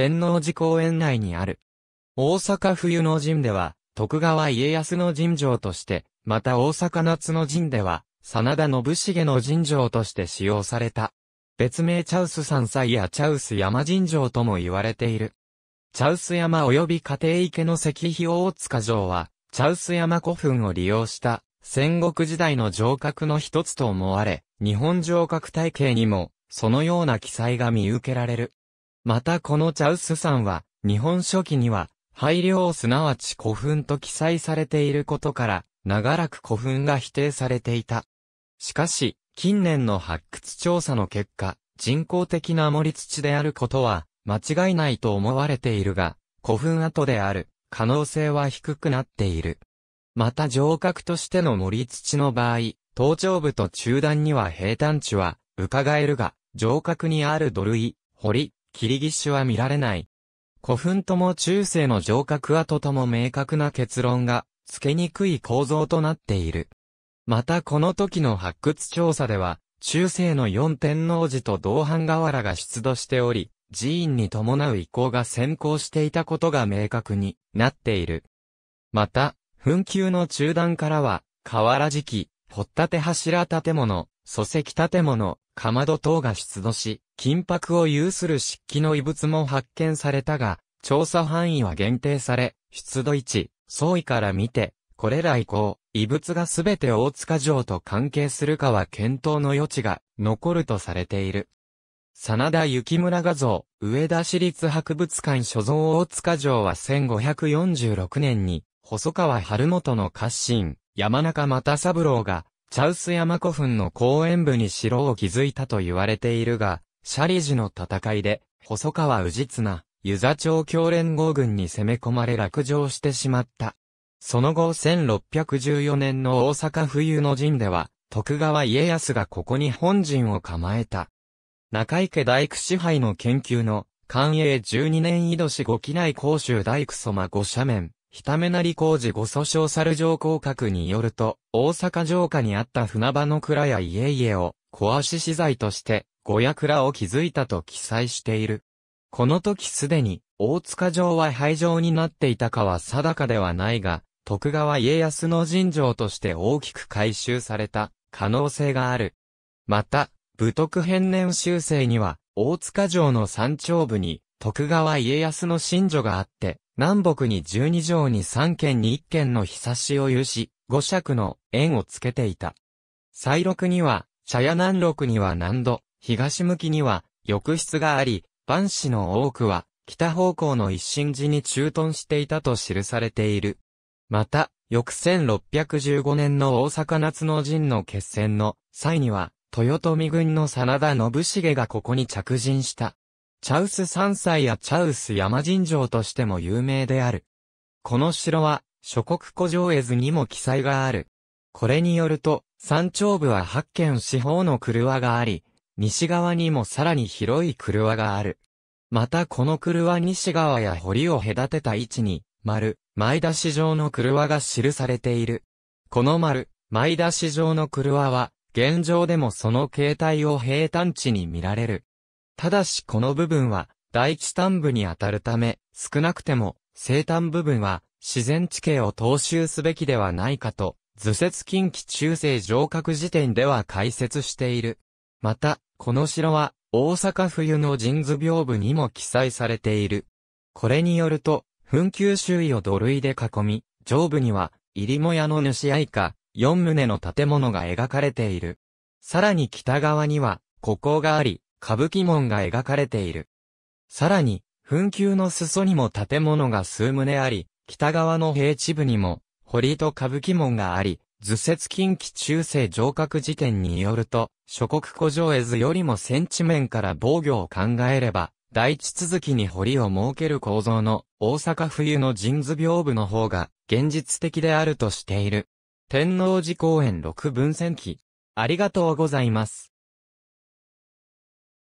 天王寺公園内にある。大阪冬の陣では、徳川家康の陣城として、また大阪夏の陣では、真田信繁の陣城として使用された。別名チャウス山菜やチャウス山神城とも言われている。チャウス山及び家庭池の石碑大塚城は、チャウス山古墳を利用した戦国時代の城郭の一つと思われ、日本城郭体系にも、そのような記載が見受けられる。またこのチャウス山は、日本書紀には、廃陵すなわち古墳と記載されていることから、長らく古墳が否定されていた。しかし、近年の発掘調査の結果、人工的な盛り土であることは、間違いないと思われているが、古墳跡である、可能性は低くなっている。また城郭としての盛り土の場合、頭頂部と中段には平坦地は、伺えるが、城郭にある土塁、堀、キリギッシュは見られない。古墳とも中世の城郭跡とも明確な結論がつけにくい構造となっている。またこの時の発掘調査では、中世の四天王寺と同伴瓦が出土しており、寺院に伴う遺構が先行していたことが明確になっている。また、墳丘の中段からは、河原敷、掘立柱建物、礎石建物、かまど等が出土し、金箔を有する漆器の遺物も発見されたが、調査範囲は限定され、出土位置、相位から見て、これら以降、遺物がすべて大塚城と関係するかは検討の余地が残るとされている。真田幸村画像、上田市立博物館所蔵大塚城は1546年に、細川春元の家臣、山中又三郎が、チャウス山古墳の公園部に城を築いたと言われているが、シャリジの戦いで、細川氏綱、湯座町強連合軍に攻め込まれ落城してしまった。その後1614年の大阪冬の陣では、徳川家康がここに本陣を構えた。中池大工支配の研究の、官営12年井戸市五機内公衆大工様五斜面、ひためなり工事ご訴訟猿城降格によると、大阪城下にあった船場の蔵や家々を壊し資材として、小屋蔵を築いたと記載している。この時すでに、大塚城は廃城になっていたかは定かではないが、徳川家康の神城として大きく改修された可能性がある。また、武徳編年修正には、大塚城の山頂部に徳川家康の神女があって、南北に十二条に三軒に一軒の日差しを有し、五尺の円をつけていた。西六には、茶屋南六には南度、東向きには浴室があり、万死の多くは、北方向の一心寺に駐屯していたと記されている。また、翌1615年の大阪夏の陣の決戦の際には、豊臣軍の真田信繁がここに着陣した。チャウス山菜やチャウス山神城としても有名である。この城は、諸国古城絵図にも記載がある。これによると、山頂部は八軒四方の車があり、西側にもさらに広い車がある。またこの車西側や堀を隔てた位置に、丸、前出し状の車が記されている。この丸、前出し状の車は、現状でもその形態を平坦地に見られる。ただしこの部分は、第一端部に当たるため、少なくても、生誕部分は、自然地形を踏襲すべきではないかと、図説近畿中世上格時点では解説している。また、この城は、大阪冬の神図屏風にも記載されている。これによると、墳丘周囲を土塁で囲み、上部には、入母屋の主愛家、四棟の建物が描かれている。さらに北側には、孤高があり、歌舞伎門が描かれている。さらに、墳丘の裾にも建物が数棟あり、北側の平地部にも、堀と歌舞伎門があり、図説近畿中世上郭辞典によると、諸国古城絵図よりも戦地面から防御を考えれば、大地続きに堀を設ける構造の大阪冬の神図屏風の方が現実的であるとしている。天王寺公園六分戦記。ありがとうございます。